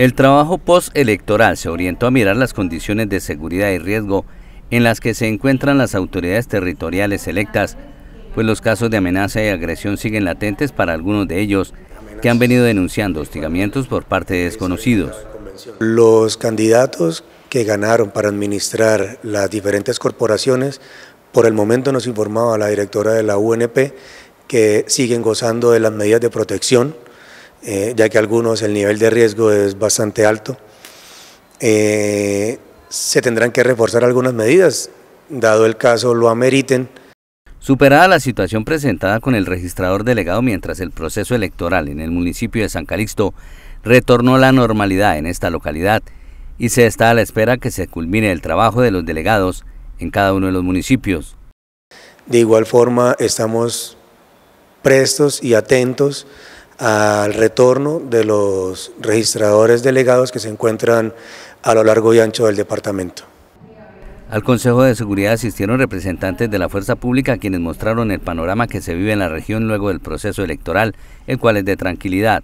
El trabajo postelectoral se orientó a mirar las condiciones de seguridad y riesgo en las que se encuentran las autoridades territoriales electas, pues los casos de amenaza y agresión siguen latentes para algunos de ellos, que han venido denunciando hostigamientos por parte de desconocidos. Los candidatos que ganaron para administrar las diferentes corporaciones, por el momento nos informaba la directora de la UNP que siguen gozando de las medidas de protección eh, ya que algunos el nivel de riesgo es bastante alto. Eh, se tendrán que reforzar algunas medidas, dado el caso lo ameriten. Superada la situación presentada con el registrador delegado mientras el proceso electoral en el municipio de San Calixto retornó a la normalidad en esta localidad y se está a la espera que se culmine el trabajo de los delegados en cada uno de los municipios. De igual forma, estamos prestos y atentos al retorno de los registradores delegados que se encuentran a lo largo y ancho del departamento. Al Consejo de Seguridad asistieron representantes de la fuerza pública quienes mostraron el panorama que se vive en la región luego del proceso electoral, el cual es de tranquilidad.